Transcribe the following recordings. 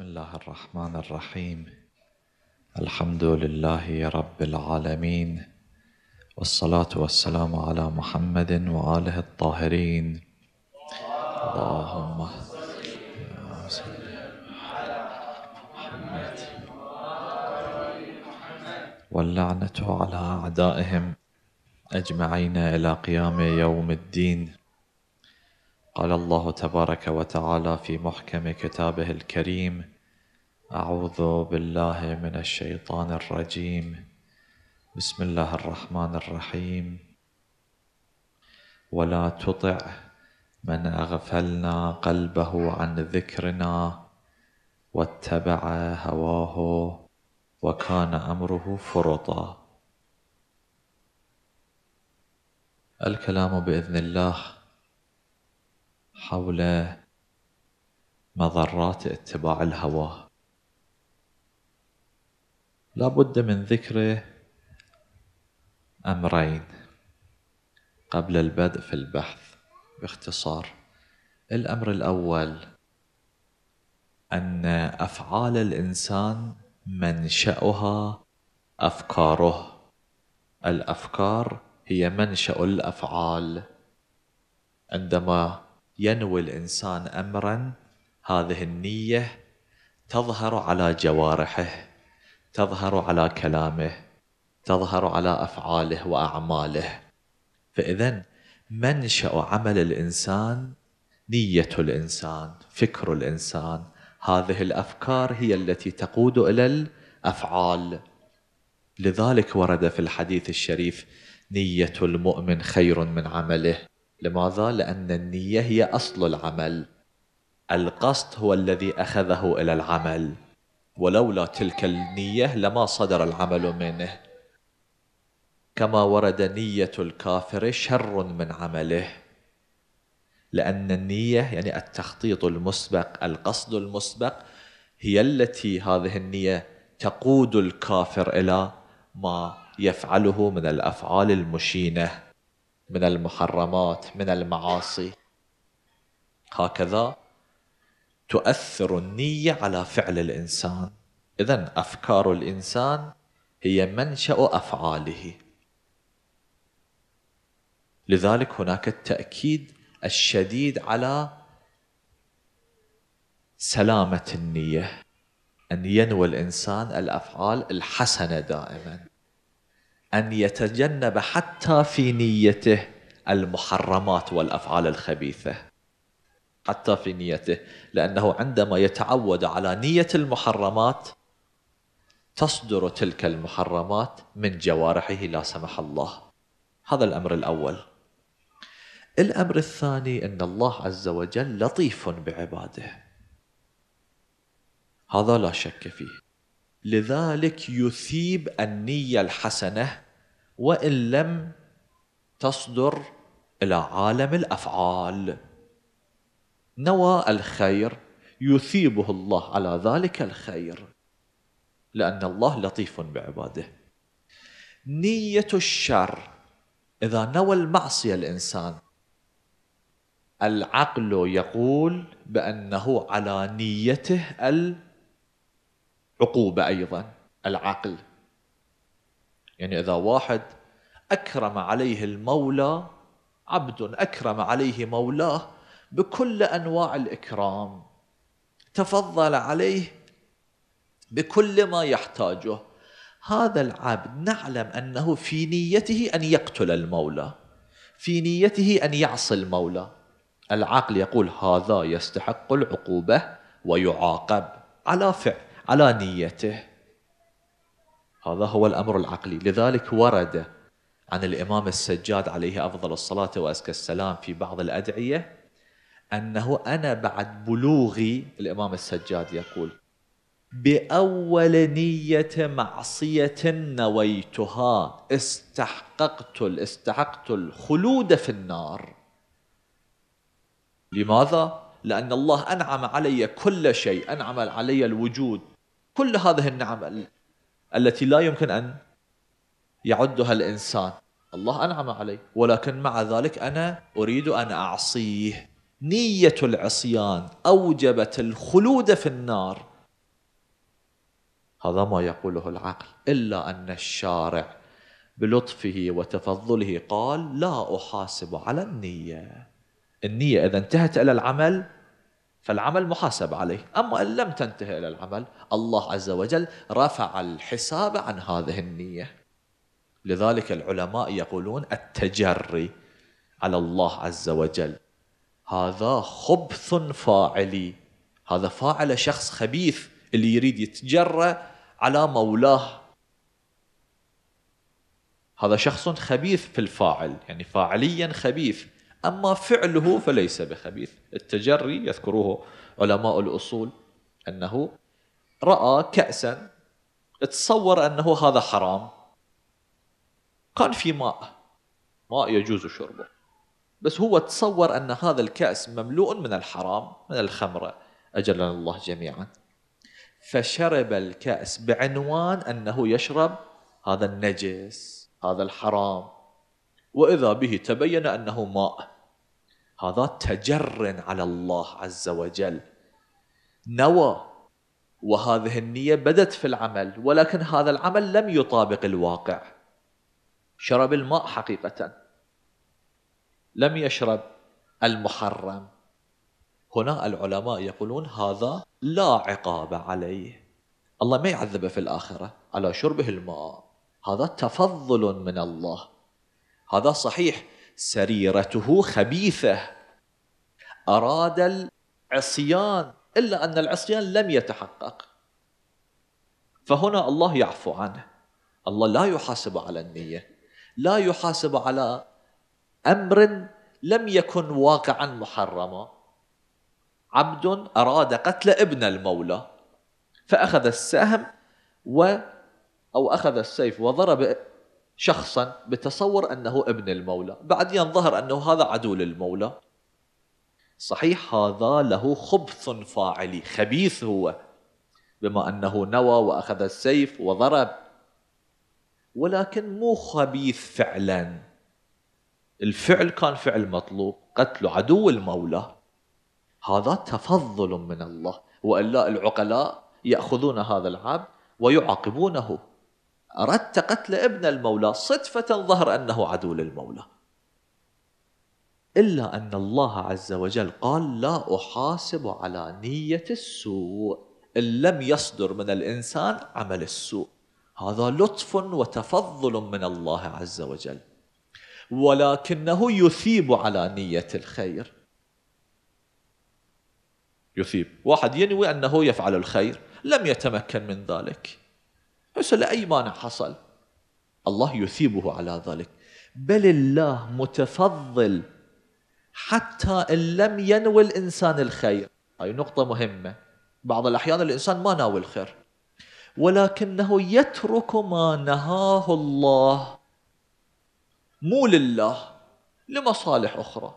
بسم الله الرحمن الرحيم الحمد لله رب العالمين والصلاة والسلام على محمد وآله الطاهرين اللهم صل على محمد واللعنة على أعدائهم أجمعين إلى قيام يوم الدين قال الله تبارك وتعالى في محكم كتابه الكريم أعوذ بالله من الشيطان الرجيم بسم الله الرحمن الرحيم ولا تطع من أغفلنا قلبه عن ذكرنا واتبع هواه وكان أمره فرطا الكلام بإذن الله حول مضرات اتباع الهوى لا بد من ذكر أمرين قبل البدء في البحث باختصار الأمر الأول أن أفعال الإنسان منشأها أفكاره الأفكار هي منشأ الأفعال عندما ينوي الانسان امرا هذه النيه تظهر على جوارحه تظهر على كلامه تظهر على افعاله واعماله فاذا منشا عمل الانسان نيه الانسان فكر الانسان هذه الافكار هي التي تقود الى الافعال لذلك ورد في الحديث الشريف نيه المؤمن خير من عمله لماذا؟ لأن النية هي أصل العمل القصد هو الذي أخذه إلى العمل ولولا تلك النية لما صدر العمل منه كما ورد نية الكافر شر من عمله لأن النية يعني التخطيط المسبق القصد المسبق هي التي هذه النية تقود الكافر إلى ما يفعله من الأفعال المشينة من المحرمات من المعاصي هكذا تؤثر النية على فعل الإنسان إذا أفكار الإنسان هي منشأ أفعاله لذلك هناك التأكيد الشديد على سلامة النية أن ينوي الإنسان الأفعال الحسنة دائما ان يتجنب حتى في نيته المحرمات والافعال الخبيثه حتى في نيته لانه عندما يتعود على نيه المحرمات تصدر تلك المحرمات من جوارحه لا سمح الله هذا الامر الاول الامر الثاني ان الله عز وجل لطيف بعباده هذا لا شك فيه لذلك يثيب النية الحسنة وإن لم تصدر إلى عالم الأفعال نوى الخير يثيبه الله على ذلك الخير لأن الله لطيف بعباده نية الشر إذا نوى المعصية الإنسان العقل يقول بأنه على نيته عقوبة أيضا العقل يعني إذا واحد أكرم عليه المولى عبد أكرم عليه مولاه بكل أنواع الإكرام تفضل عليه بكل ما يحتاجه هذا العبد نعلم أنه في نيته أن يقتل المولى في نيته أن يعصي المولى العقل يقول هذا يستحق العقوبة ويعاقب على فعل على نيته هذا هو الأمر العقلي لذلك ورد عن الإمام السجاد عليه أفضل الصلاة وأزكى السلام في بعض الأدعية أنه أنا بعد بلوغي الإمام السجاد يقول بأول نية معصية نويتها استحققت استحقت الخلود في النار لماذا؟ لأن الله أنعم علي كل شيء أنعم علي الوجود كل هذه النعم التي لا يمكن أن يعدها الإنسان الله أنعم علي ولكن مع ذلك أنا أريد أن أعصيه نية العصيان أوجبت الخلود في النار هذا ما يقوله العقل إلا أن الشارع بلطفه وتفضله قال لا أحاسب على النية النية إذا انتهت إلى العمل فالعمل محاسب عليه أما إن لم تنتهي إلى العمل الله عز وجل رفع الحساب عن هذه النية لذلك العلماء يقولون التجري على الله عز وجل هذا خبث فاعلي هذا فاعل شخص خبيث اللي يريد يتجرى على مولاه هذا شخص خبيث في الفاعل يعني فاعليا خبيث أما فعله فليس بخبيث التجري يذكره علماء الأصول أنه رأى كأسا تصور أنه هذا حرام كان في ماء ماء يجوز شربه بس هو تصور أن هذا الكأس مملوء من الحرام من الخمرة أجلنا الله جميعا فشرب الكأس بعنوان أنه يشرب هذا النجس هذا الحرام واذا به تبين انه ماء هذا تجر على الله عز وجل نوى وهذه النيه بدت في العمل ولكن هذا العمل لم يطابق الواقع شرب الماء حقيقه لم يشرب المحرم هنا العلماء يقولون هذا لا عقاب عليه الله ما يعذبه في الاخره على شربه الماء هذا تفضل من الله هذا صحيح سريرته خبيثة أراد العصيان إلا أن العصيان لم يتحقق فهنا الله يعفو عنه الله لا يحاسب على النية لا يحاسب على أمر لم يكن واقعا محرما عبد أراد قتل ابن المولى فأخذ السهم و أو أخذ السيف وضرب شخصا بتصور أنه ابن المولى بعدين ظهر أنه هذا عدو للمولى صحيح هذا له خبث فاعلي خبيث هو بما أنه نوى وأخذ السيف وضرب ولكن مو خبيث فعلا الفعل كان فعل مطلوب قتل عدو المولى هذا تفضل من الله والا العقلاء ياخذون هذا العبد ويعاقبونه أردت قتل ابن المولى صدفة ظهر أنه عدو للمولى إلا أن الله عز وجل قال لا أحاسب على نية السوء إن لم يصدر من الإنسان عمل السوء هذا لطف وتفضل من الله عز وجل ولكنه يثيب على نية الخير يثيب واحد ينوي أنه يفعل الخير لم يتمكن من ذلك ليس لأي مانع حصل الله يثيبه على ذلك بل الله متفضل حتى إن لم ينوي الإنسان الخير هاي نقطة مهمة بعض الأحيان الإنسان ما ناوي الخير ولكنه يترك ما نهاه الله مو لله لمصالح أخرى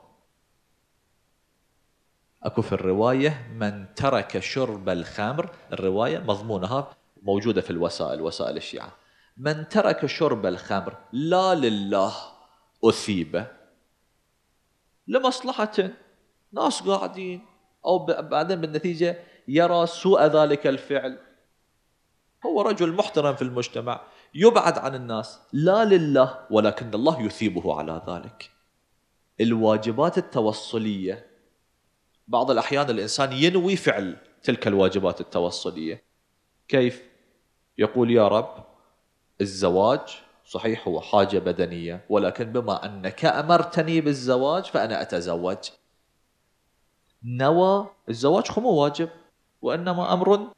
اكو في الروايه من ترك شرب الخمر الروايه مضمونها موجودة في الوسائل وسائل الشيعة من ترك شرب الخمر لا لله أثيبه لمصلحة ناس قاعدين أو بعدين بالنتيجة يرى سوء ذلك الفعل هو رجل محترم في المجتمع يبعد عن الناس لا لله ولكن الله يثيبه على ذلك الواجبات التوصلية بعض الأحيان الإنسان ينوي فعل تلك الواجبات التوصلية كيف؟ يقول يا رب الزواج صحيح هو حاجة بدنية ولكن بما أنك أمرتني بالزواج فأنا أتزوج نوى الزواج هو مو واجب وإنما أمر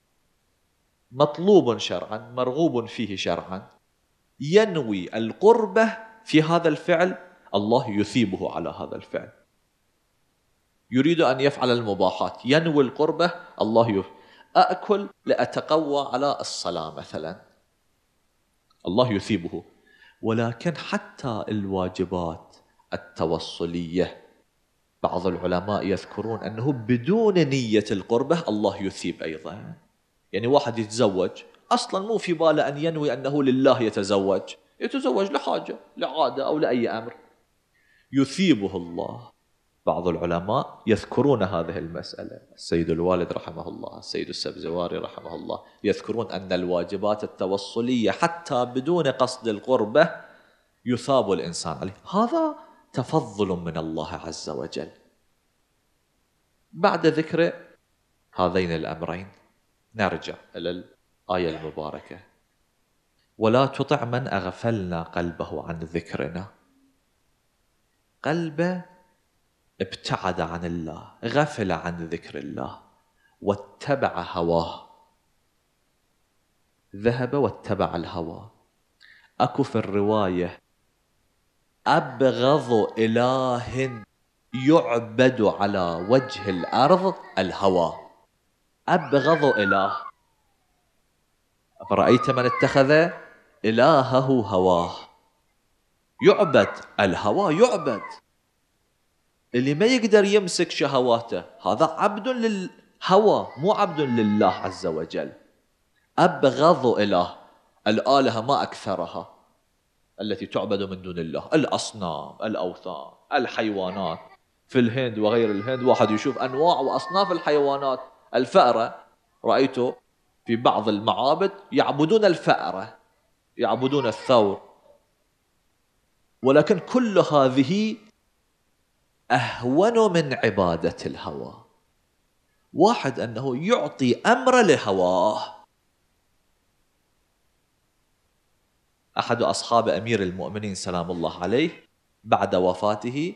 مطلوب شرعا مرغوب فيه شرعا ينوي القربة في هذا الفعل الله يثيبه على هذا الفعل يريد أن يفعل المباحات ينوي القربة الله أأكل لأتقوى على الصلاة مثلا الله يثيبه ولكن حتى الواجبات التوصلية بعض العلماء يذكرون أنه بدون نية القربة الله يثيب أيضا يعني واحد يتزوج أصلا مو في باله أن ينوي أنه لله يتزوج يتزوج لحاجة لعادة أو لأي أمر يثيبه الله بعض العلماء يذكرون هذه المسألة السيد الوالد رحمه الله السيد السبزواري رحمه الله يذكرون أن الواجبات التوصلية حتى بدون قصد القربة يثاب الإنسان عليه هذا تفضل من الله عز وجل بعد ذكر هذين الأمرين نرجع إلى الآية المباركة ولا تطع من أغفلنا قلبه عن ذكرنا قلبه ابتعد عن الله غفل عن ذكر الله واتبع هواه ذهب واتبع الهوى اكو في الروايه ابغض اله يعبد على وجه الارض الهوى ابغض اله أفرأيت من اتخذ إلهه هواه يعبد الهوى يعبد اللي ما يقدر يمسك شهواته هذا عبد للهوى مو عبد لله عز وجل أبغض إله الآلهة ما أكثرها التي تعبد من دون الله الأصنام الأوثان الحيوانات في الهند وغير الهند واحد يشوف أنواع وأصناف الحيوانات الفأرة رأيته في بعض المعابد يعبدون الفأرة يعبدون الثور ولكن كل هذه أهون من عبادة الهوى واحد أنه يعطي أمر لهواه أحد أصحاب أمير المؤمنين سلام الله عليه بعد وفاته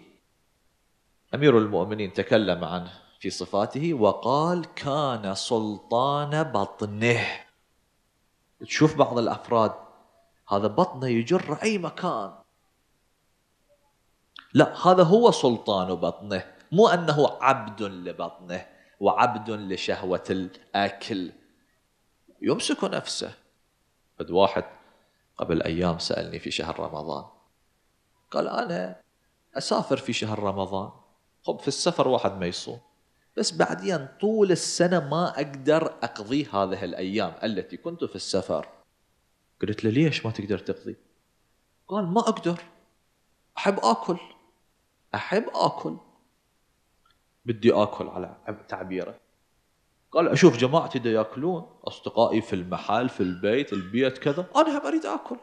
أمير المؤمنين تكلم عنه في صفاته وقال كان سلطان بطنه تشوف بعض الأفراد هذا بطنه يجر أي مكان لا هذا هو سلطان بطنه مو أنه عبد لبطنه وعبد لشهوة الأكل يمسك نفسه قد واحد قبل أيام سألني في شهر رمضان قال أنا أسافر في شهر رمضان خب في السفر واحد ما يصوم بس بعدين طول السنة ما أقدر أقضي هذه الأيام التي كنت في السفر قلت له ليش ما تقدر تقضي قال ما أقدر أحب آكل أحب آكل بدي آكل على تعبيره قال أشوف جماعتي دا يأكلون أصدقائي في المحل في البيت البيت كذا أنا هم أريد آكل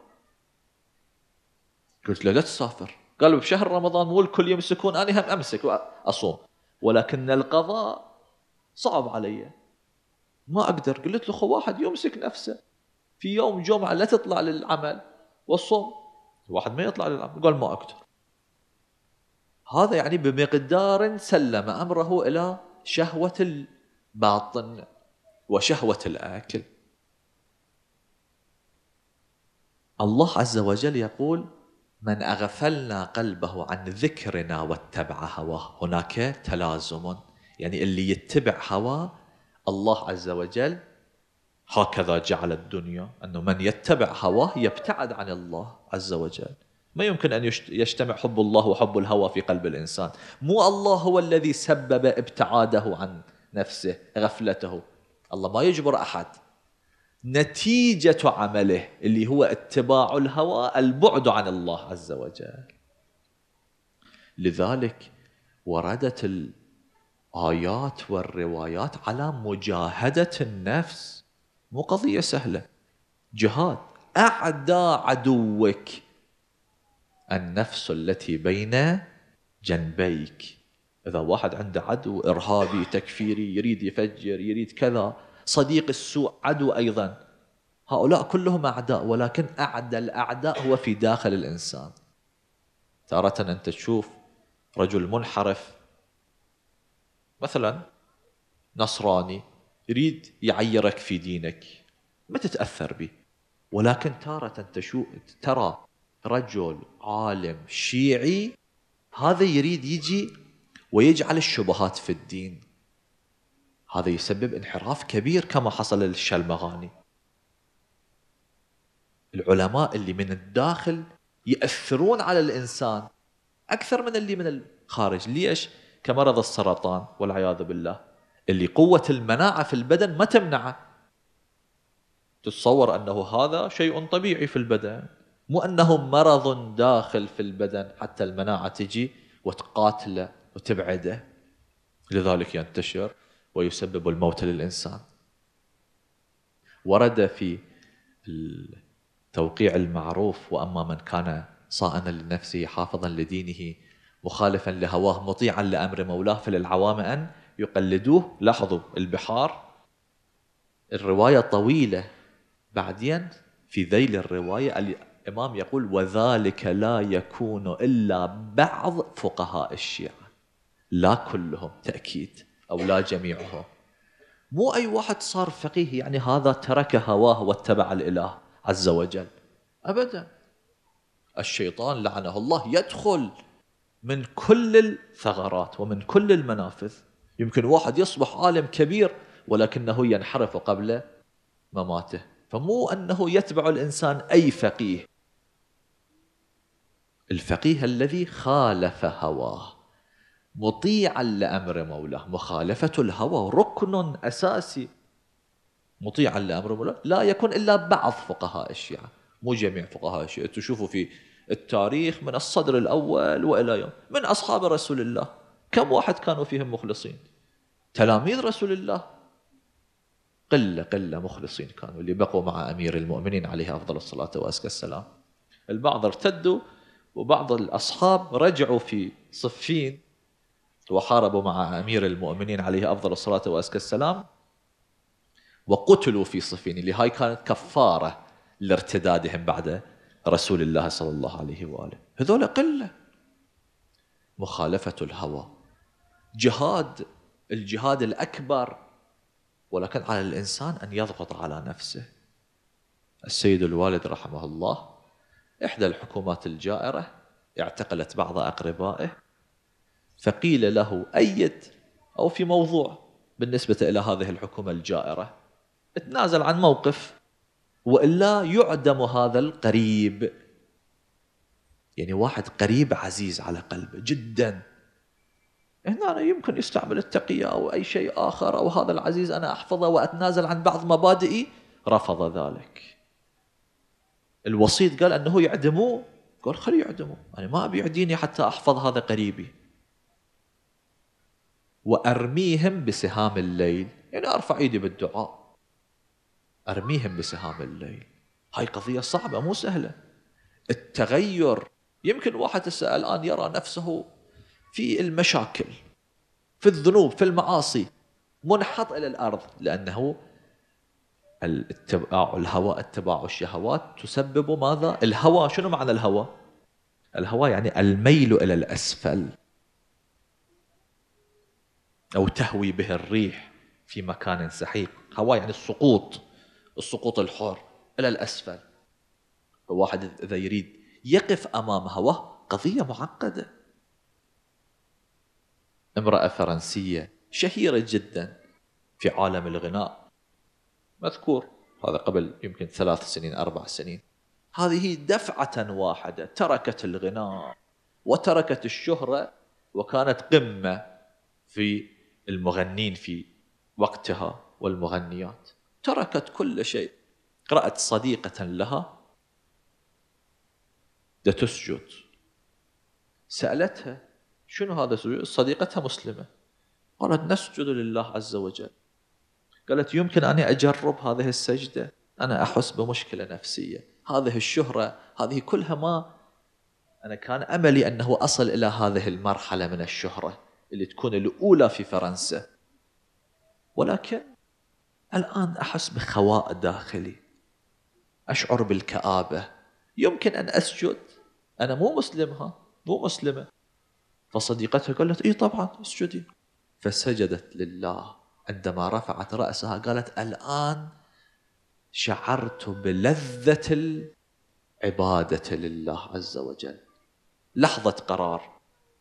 قلت له لا تسافر قال بشهر رمضان مو الكل يمسكون أنا هم أمسك أصوم ولكن القضاء صعب علي ما أقدر قلت له خو واحد يمسك نفسه في يوم جمعة لا تطلع للعمل والصوم الواحد ما يطلع للعمل قال ما أقدر هذا يعني بمقدار سلم امره الى شهوه الباطن وشهوه الاكل الله عز وجل يقول من اغفلنا قلبه عن ذكرنا واتبع هواه هناك تلازم يعني اللي يتبع هواه الله عز وجل هكذا جعل الدنيا انه من يتبع هواه يبتعد عن الله عز وجل ما يمكن أن يجتمع حب الله وحب الهوى في قلب الإنسان مو الله هو الذي سبب ابتعاده عن نفسه غفلته الله ما يجبر أحد نتيجة عمله اللي هو اتباع الهوى البعد عن الله عز وجل لذلك وردت الآيات والروايات على مجاهدة النفس مو قضية سهلة جهاد أعدى عدوك النفس التي بين جنبيك إذا واحد عنده عدو إرهابي تكفيري يريد يفجر يريد كذا صديق السوء عدو أيضا هؤلاء كلهم أعداء ولكن أعدى الأعداء هو في داخل الإنسان تارة أنت تشوف رجل منحرف مثلا نصراني يريد يعيرك في دينك ما تتأثر به ولكن تارة تشوف ترى رجل عالم شيعي هذا يريد يجي ويجعل الشبهات في الدين هذا يسبب انحراف كبير كما حصل للشلمغاني العلماء اللي من الداخل يأثرون على الإنسان أكثر من اللي من الخارج ليش؟ كمرض السرطان والعياذ بالله اللي قوة المناعة في البدن ما تمنعه تتصور أنه هذا شيء طبيعي في البدن مو انهم مرض داخل في البدن حتى المناعه تجي وتقاتله وتبعده لذلك ينتشر ويسبب الموت للانسان ورد في التوقيع المعروف واما من كان صائنا لنفسه حافظا لدينه مخالفا لهواه مطيعا لامر مولاه فللعوام ان يقلدوه لاحظوا البحار الروايه طويله بعدين في ذيل الروايه الإمام يقول وذلك لا يكون إلا بعض فقهاء الشيعة لا كلهم تأكيد أو لا جميعهم مو أي واحد صار فقيه يعني هذا ترك هواه واتبع الإله عز وجل أبدا الشيطان لعنه الله يدخل من كل الثغرات ومن كل المنافذ يمكن واحد يصبح عالم كبير ولكنه ينحرف قبل مماته فمو أنه يتبع الإنسان أي فقيه الفقيه الذي خالف هواه مطيعا لأمر مولاه مخالفة الهوى ركن أساسي مطيعا لأمر مولاه لا يكون إلا بعض فقهاء الشيعة مو جميع فقهاء الشيعة تشوفوا في التاريخ من الصدر الأول وإلى يوم من أصحاب رسول الله كم واحد كانوا فيهم مخلصين تلاميذ رسول الله قلة قلة مخلصين كانوا اللي بقوا مع أمير المؤمنين عليه أفضل الصلاة وأزكى السلام البعض ارتدوا وبعض الأصحاب رجعوا في صفين وحاربوا مع أمير المؤمنين عليه أفضل الصلاة وأزكى السلام وقتلوا في صفين اللي هاي كانت كفارة لارتدادهم بعد رسول الله صلى الله عليه وآله هذول قلة مخالفة الهوى جهاد الجهاد الأكبر ولكن على الإنسان أن يضغط على نفسه السيد الوالد رحمه الله إحدى الحكومات الجائرة اعتقلت بعض أقربائه فقيل له أيد أو في موضوع بالنسبة إلى هذه الحكومة الجائرة تنازل عن موقف وإلا يعدم هذا القريب يعني واحد قريب عزيز على قلبه جدا هنا يمكن يستعمل التقية أو أي شيء آخر أو هذا العزيز أنا أحفظه وأتنازل عن بعض مبادئي رفض ذلك الوسيط قال انه يعدموه قال خليه يعدموه انا ما ابي يعديني حتى احفظ هذا قريبي وارميهم بسهام الليل يعني ارفع ايدي بالدعاء ارميهم بسهام الليل هاي قضيه صعبه مو سهله التغير يمكن واحد هسه الان يرى نفسه في المشاكل في الذنوب في المعاصي منحط الى الارض لانه التباع الهوى اتباع الشهوات تسبب ماذا؟ الهوى شنو معنى الهوى؟ الهوى يعني الميل إلى الأسفل أو تهوي به الريح في مكان سحيق هوى يعني السقوط السقوط الحر إلى الأسفل الواحد إذا يريد يقف أمام هواه قضية معقدة امرأة فرنسية شهيرة جدا في عالم الغناء مذكور هذا قبل يمكن ثلاث سنين أربع سنين هذه دفعة واحدة تركت الغناء وتركت الشهرة وكانت قمة في المغنين في وقتها والمغنيات تركت كل شيء قرأت صديقة لها تسجد سألتها شنو هذا السجود؟ صديقتها مسلمة قالت نسجد لله عز وجل قالت يمكن أني أجرب هذه السجدة أنا أحس بمشكلة نفسية هذه الشهرة هذه كلها ما أنا كان أملي أنه أصل إلى هذه المرحلة من الشهرة اللي تكون الأولى في فرنسا ولكن الآن أحس بخواء داخلي أشعر بالكآبة يمكن أن أسجد أنا مو مسلم ها مو مسلمة فصديقتها قالت إيه طبعا اسجدي فسجدت لله عندما رفعت رأسها قالت الآن شعرت بلذة العبادة لله عز وجل لحظة قرار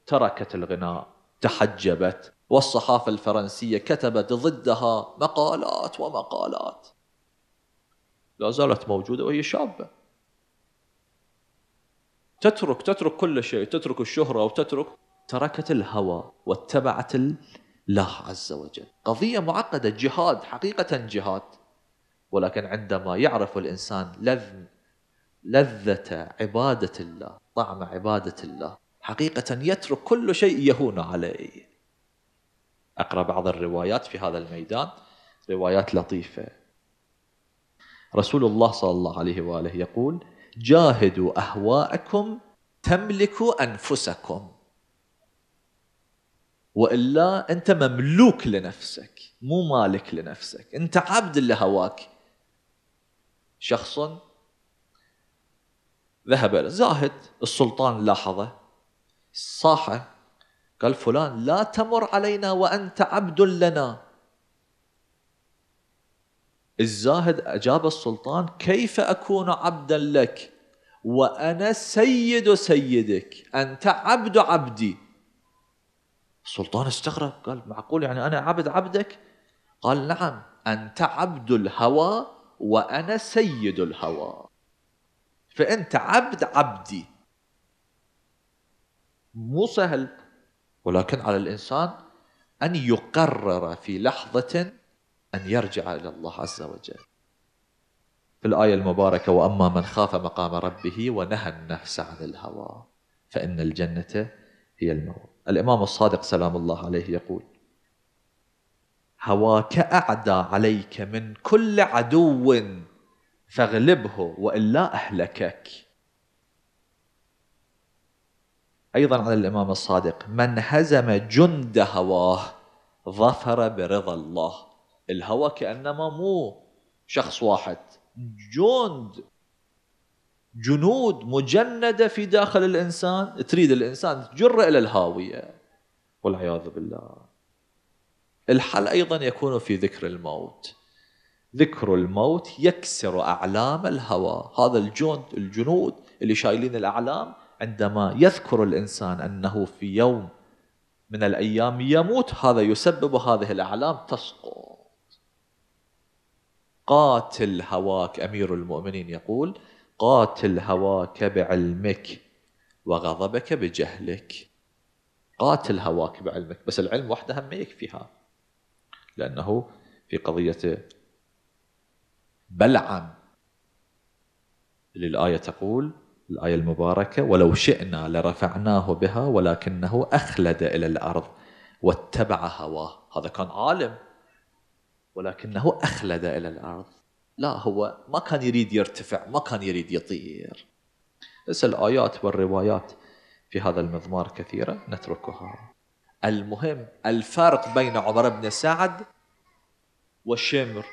تركت الغناء تحجبت والصحافة الفرنسية كتبت ضدها مقالات ومقالات لا زالت موجودة وهي شابة تترك تترك كل شيء تترك الشهرة وتترك تركت الهوى واتبعت الله عز وجل قضية معقدة جهاد حقيقة جهاد ولكن عندما يعرف الإنسان لذ لذة عبادة الله طعم عبادة الله حقيقة يترك كل شيء يهون عليه أقرأ بعض الروايات في هذا الميدان روايات لطيفة رسول الله صلى الله عليه وآله يقول جاهدوا أهواءكم تملكوا أنفسكم والا انت مملوك لنفسك مو مالك لنفسك انت عبد لهواك شخص ذهب زاهد السلطان لاحظه صاح قال فلان لا تمر علينا وانت عبد لنا الزاهد اجاب السلطان كيف اكون عبدا لك وانا سيد سيدك انت عبد عبدي السلطان استغرب قال معقول يعني أنا عبد عبدك قال نعم أنت عبد الهوى وأنا سيد الهوى فأنت عبد عبدي مو سهل ولكن على الإنسان أن يقرر في لحظة أن يرجع إلى الله عز وجل في الآية المباركة وأما من خاف مقام ربه ونهى النفس عن الهوى فإن الجنة هي الموت الإمام الصادق سلام الله عليه يقول هواك أعدى عليك من كل عدو فاغلبه وإلا أهلكك أيضا على الإمام الصادق من هزم جند هواه ظفر برضا الله الهوى كأنما مو شخص واحد جند جنود مجندة في داخل الإنسان تريد الإنسان تجره إلى الهاوية والعياذ بالله الحل أيضا يكون في ذكر الموت ذكر الموت يكسر أعلام الهوى هذا الجند الجنود اللي شايلين الأعلام عندما يذكر الإنسان أنه في يوم من الأيام يموت هذا يسبب هذه الأعلام تسقط قاتل هواك أمير المؤمنين يقول قاتل هواك بعلمك وغضبك بجهلك قاتل هواك بعلمك بس العلم وحده ما يكفيها لأنه في قضية بلعم للآية تقول الآية المباركة ولو شئنا لرفعناه بها ولكنه أخلد إلى الأرض واتبع هواه هذا كان عالم ولكنه أخلد إلى الأرض لا هو ما كان يريد يرتفع ما كان يريد يطير بس الآيات والروايات في هذا المضمار كثيرة نتركها المهم الفرق بين عمر بن سعد والشمر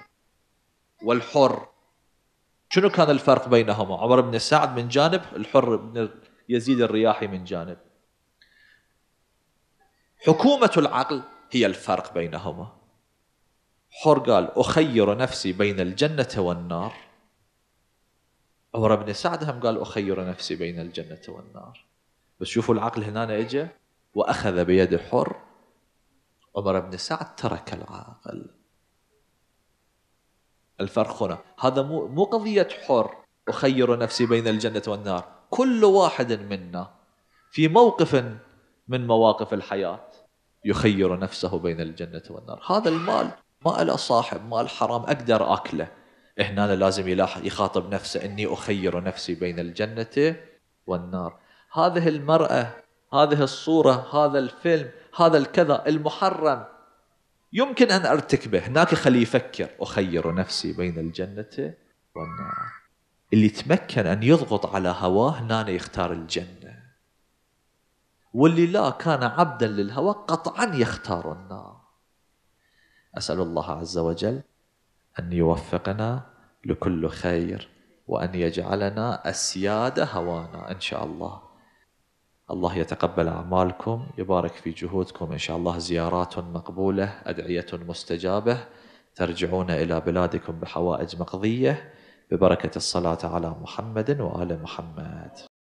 والحر شنو كان الفرق بينهما عمر بن سعد من جانب الحر بن يزيد الرياحي من جانب حكومة العقل هي الفرق بينهما حور قال أخير نفسي بين الجنة والنار عمر بن سعد هم قال أخير نفسي بين الجنة والنار بس شوفوا العقل هنا إجا وأخذ بيد حر عمر بن سعد ترك العاقل الفرق هنا هذا مو مو قضية حر أخير نفسي بين الجنة والنار كل واحد منا في موقف من مواقف الحياة يخير نفسه بين الجنة والنار هذا المال ما له صاحب مال حرام أقدر أكله هنا لازم يخاطب نفسه إني أخير نفسي بين الجنة والنار هذه المرأة هذه الصورة هذا الفيلم هذا الكذا المحرم يمكن أن أرتكبه هناك خلي يفكر أخير نفسي بين الجنة والنار اللي تمكن أن يضغط على هواه هنا يختار الجنة واللي لا كان عبدا للهوى قطعا يختار النار أسأل الله عز وجل أن يوفقنا لكل خير وأن يجعلنا أسياد هوانا إن شاء الله الله يتقبل أعمالكم يبارك في جهودكم إن شاء الله زيارات مقبولة أدعية مستجابة ترجعون إلى بلادكم بحوائج مقضية ببركة الصلاة على محمد وآل محمد